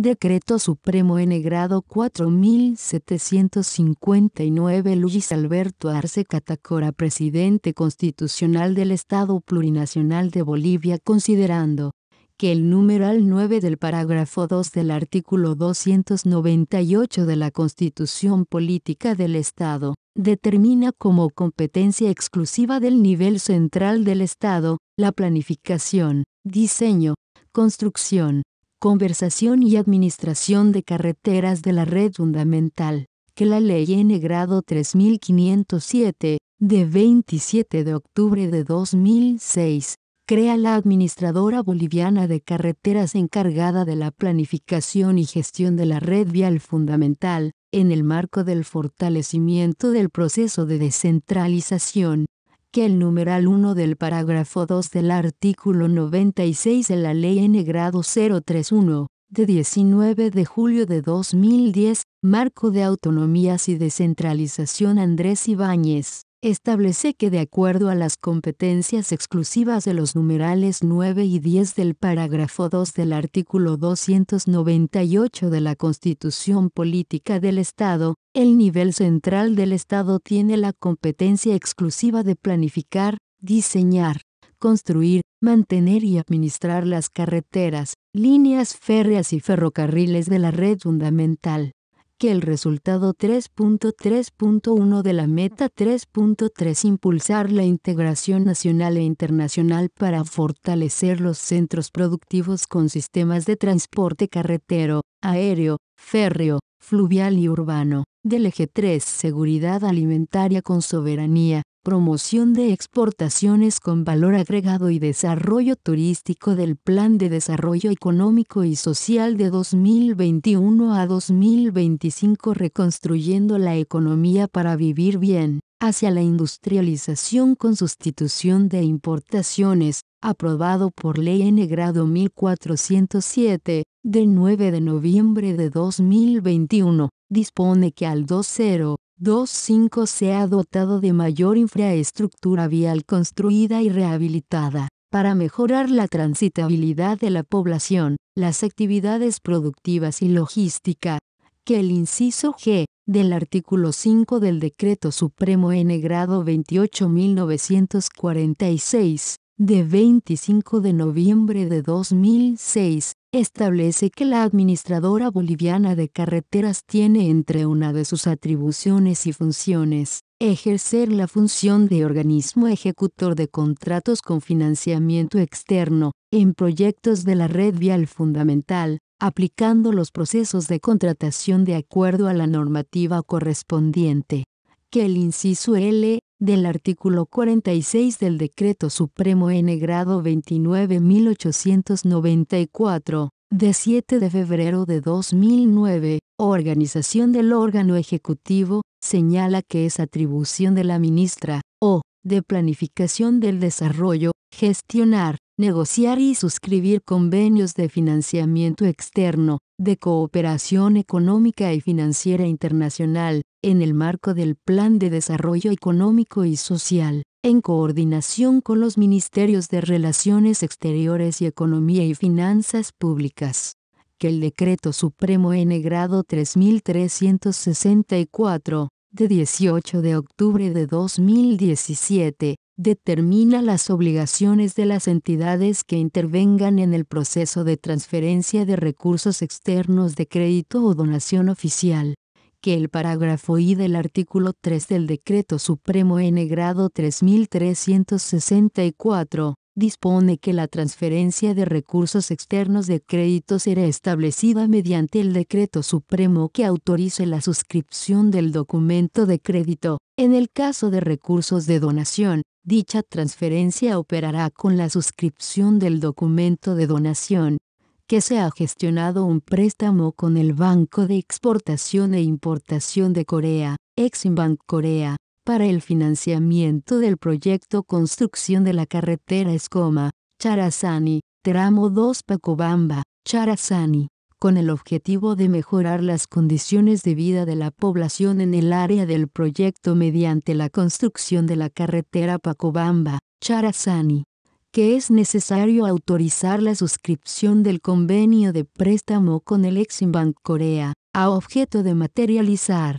Decreto Supremo N grado 4759 Luis Alberto Arce Catacora Presidente Constitucional del Estado Plurinacional de Bolivia considerando que el numeral 9 del parágrafo 2 del artículo 298 de la Constitución Política del Estado, determina como competencia exclusiva del nivel central del Estado, la planificación, diseño, construcción, Conversación y Administración de Carreteras de la Red Fundamental, que la Ley N 3507, de 27 de octubre de 2006, crea la Administradora Boliviana de Carreteras encargada de la planificación y gestión de la red vial fundamental, en el marco del fortalecimiento del proceso de descentralización, que el numeral 1 del parágrafo 2 del artículo 96 de la Ley N grado 031, de 19 de julio de 2010, Marco de Autonomías y Descentralización Andrés Ibáñez, establece que de acuerdo a las competencias exclusivas de los numerales 9 y 10 del parágrafo 2 del artículo 298 de la Constitución Política del Estado, el nivel central del Estado tiene la competencia exclusiva de planificar, diseñar, construir, mantener y administrar las carreteras, líneas férreas y ferrocarriles de la red fundamental que el resultado 3.3.1 de la meta 3.3 impulsar la integración nacional e internacional para fortalecer los centros productivos con sistemas de transporte carretero, aéreo, férreo, fluvial y urbano, del eje 3 seguridad alimentaria con soberanía, promoción de exportaciones con valor agregado y desarrollo turístico del Plan de Desarrollo Económico y Social de 2021 a 2025 reconstruyendo la economía para vivir bien, hacia la industrialización con sustitución de importaciones, aprobado por ley N grado 1407, del 9 de noviembre de 2021, dispone que al 2025 sea dotado de mayor infraestructura vial construida y rehabilitada. Para mejorar la transitabilidad de la población, las actividades productivas y logística, que el inciso G del artículo 5 del Decreto Supremo N grado 28946 de 25 de noviembre de 2006, establece que la Administradora Boliviana de Carreteras tiene entre una de sus atribuciones y funciones, ejercer la función de organismo ejecutor de contratos con financiamiento externo, en proyectos de la red vial fundamental, aplicando los procesos de contratación de acuerdo a la normativa correspondiente. Que el inciso L del artículo 46 del Decreto Supremo N grado 29894, de 7 de febrero de 2009, organización del órgano ejecutivo, señala que es atribución de la ministra, o, de Planificación del Desarrollo, gestionar, negociar y suscribir convenios de financiamiento externo, de cooperación económica y financiera internacional, en el marco del Plan de Desarrollo Económico y Social, en coordinación con los Ministerios de Relaciones Exteriores y Economía y Finanzas Públicas que el Decreto Supremo N grado 3364, de 18 de octubre de 2017, determina las obligaciones de las entidades que intervengan en el proceso de transferencia de recursos externos de crédito o donación oficial, que el parágrafo I del artículo 3 del Decreto Supremo N grado 3364 dispone que la transferencia de recursos externos de crédito será establecida mediante el decreto supremo que autorice la suscripción del documento de crédito, en el caso de recursos de donación, Dicha transferencia operará con la suscripción del documento de donación, que se ha gestionado un préstamo con el Banco de Exportación e Importación de Corea, Eximbank Corea, para el financiamiento del proyecto Construcción de la Carretera Escoma, Charasani, tramo 2 Pacobamba, Charasani con el objetivo de mejorar las condiciones de vida de la población en el área del proyecto mediante la construcción de la carretera Pacobamba-Charazani, que es necesario autorizar la suscripción del convenio de préstamo con el Eximbank Corea, a objeto de materializar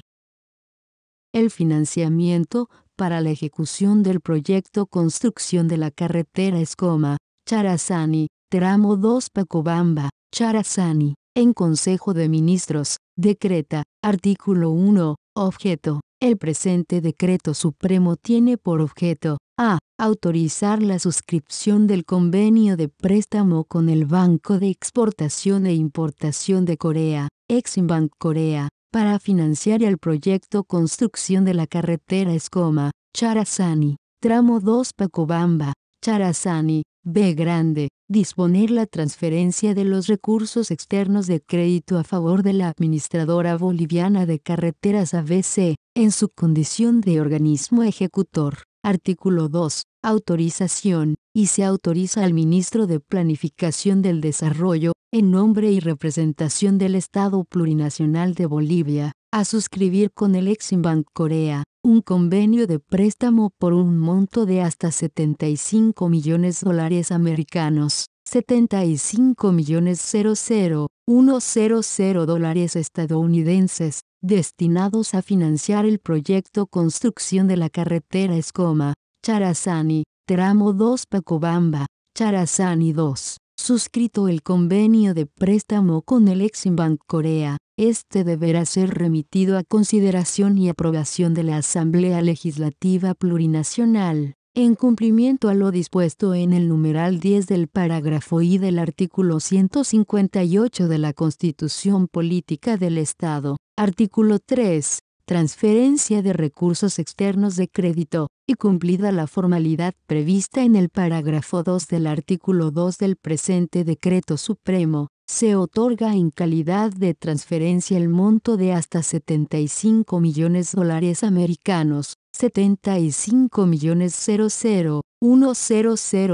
el financiamiento para la ejecución del proyecto construcción de la carretera Escoma, Charazani, tramo 2 Pacobamba, Charazani en Consejo de Ministros, decreta, artículo 1, objeto. El presente decreto supremo tiene por objeto, a. Autorizar la suscripción del convenio de préstamo con el Banco de Exportación e Importación de Corea, Eximbank Corea, para financiar el proyecto construcción de la carretera Escoma, Charasani, tramo 2 Pacobamba, Charasani, B grande, disponer la transferencia de los recursos externos de crédito a favor de la Administradora Boliviana de Carreteras ABC, en su condición de organismo ejecutor. Artículo 2. Autorización, y se autoriza al Ministro de Planificación del Desarrollo, en nombre y representación del Estado Plurinacional de Bolivia, a suscribir con el Eximbank Corea, un convenio de préstamo por un monto de hasta 75 millones de dólares americanos, 75 millones 00,100 dólares estadounidenses, destinados a financiar el proyecto construcción de la carretera Escoma, Charazani, tramo 2 Pacobamba, Charazani 2 suscrito el convenio de préstamo con el eximbank Corea, este deberá ser remitido a consideración y aprobación de la Asamblea Legislativa Plurinacional, en cumplimiento a lo dispuesto en el numeral 10 del parágrafo I del artículo 158 de la Constitución Política del Estado, artículo 3, transferencia de recursos externos de crédito, cumplida la formalidad prevista en el parágrafo 2 del artículo 2 del presente decreto supremo, se otorga en calidad de transferencia el monto de hasta 75 millones de dólares americanos, 75 millones 100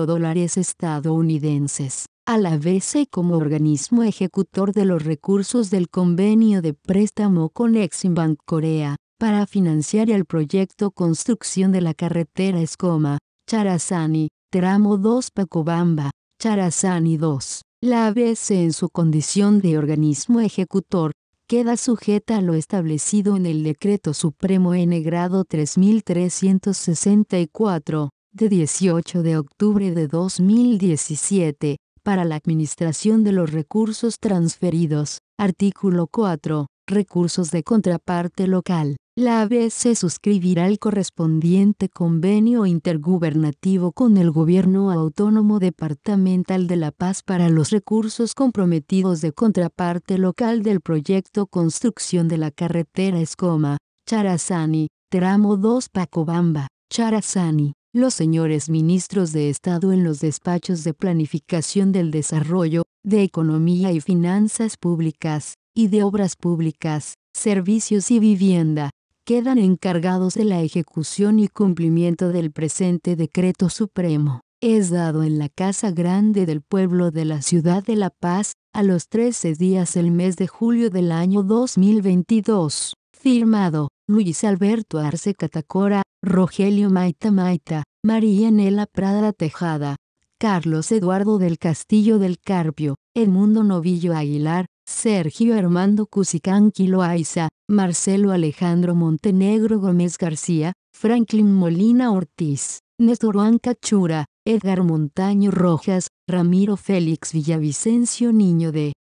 dólares estadounidenses, a la y como organismo ejecutor de los recursos del convenio de préstamo con Eximbank Corea, para financiar el proyecto construcción de la carretera Escoma, Charazani, tramo 2 Pacobamba, Charazani 2. La ABC en su condición de organismo ejecutor, queda sujeta a lo establecido en el Decreto Supremo N grado 3364, de 18 de octubre de 2017, para la administración de los recursos transferidos, artículo 4, recursos de contraparte local la ABC suscribirá el correspondiente convenio intergubernativo con el Gobierno Autónomo Departamental de La Paz para los recursos comprometidos de contraparte local del proyecto Construcción de la Carretera Escoma, Charazani, Tramo 2 Pacobamba, Charazani. Los señores ministros de Estado en los despachos de Planificación del Desarrollo, de Economía y Finanzas Públicas, y de Obras Públicas, Servicios y Vivienda, quedan encargados de la ejecución y cumplimiento del presente decreto supremo. Es dado en la Casa Grande del Pueblo de la Ciudad de La Paz, a los 13 días del mes de julio del año 2022. Firmado, Luis Alberto Arce Catacora, Rogelio Maita Maita, María Nela Prada Tejada, Carlos Eduardo del Castillo del Carpio, Edmundo Novillo Aguilar, Sergio Armando Cusicán Quiloaiza, Marcelo Alejandro Montenegro Gómez García, Franklin Molina Ortiz, Néstor Cachura, Edgar Montaño Rojas, Ramiro Félix Villavicencio Niño de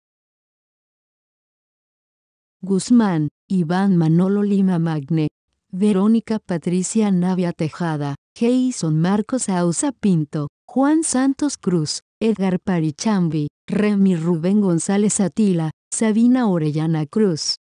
Guzmán, Iván Manolo Lima Magne, Verónica Patricia Navia Tejada, Jason Marcos Ausa Pinto, Juan Santos Cruz, Edgar Parichambi, Remy Rubén González Atila, Sabina Orellana Cruz,